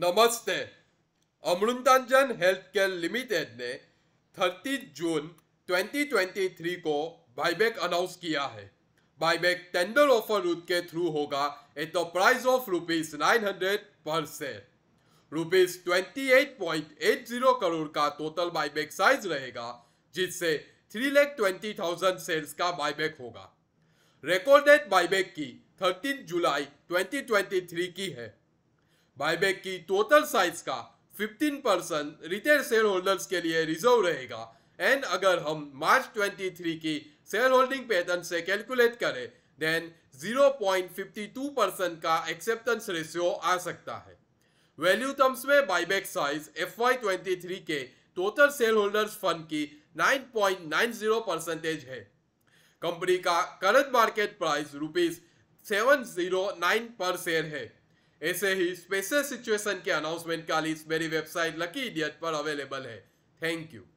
नमस्ते Amrutanjan health care limited ने 30 जून 2023 को बाईबैक अनाउंस किया है बाईबैक टेंडर ऑफर रूट के थ्रू होगा at the price of rupees nine hundred पर share rupees twenty eight point eight zero crore का टोटल बाईबैक साइज रहेगा जिससे three lakh twenty thousand shares का बाईबैक होगा रिकॉर्डेड बाईबैक की 13 जुलाई 2023 की है बायबैक की टोटल साइज का 15 परसेंट रिटेल शेयर होल्डर्स के लिए रिजर्व रहेगा एंड अगर हम मार्च 23 की शेयर होल्डिंग पैटर्न से कैलकुलेट करें देन 0.52 परसेंट का एक्सेप्टेंस रेशियो आ सकता है वैल्यू टर्म्स में बायबैक साइज एफ वाई के टोटल शेयर होल्डर्स फंड की 9.90 परसेंटेज है कंपनी का current market price rupees seven zero nine पर शेयर है ऐसे ही स्पेशल सिचुएशन के अनाउंसमेंट का लिस्ट मेरी वेबसाइट लकी इडियट पर अवेलेबल है थैंक यू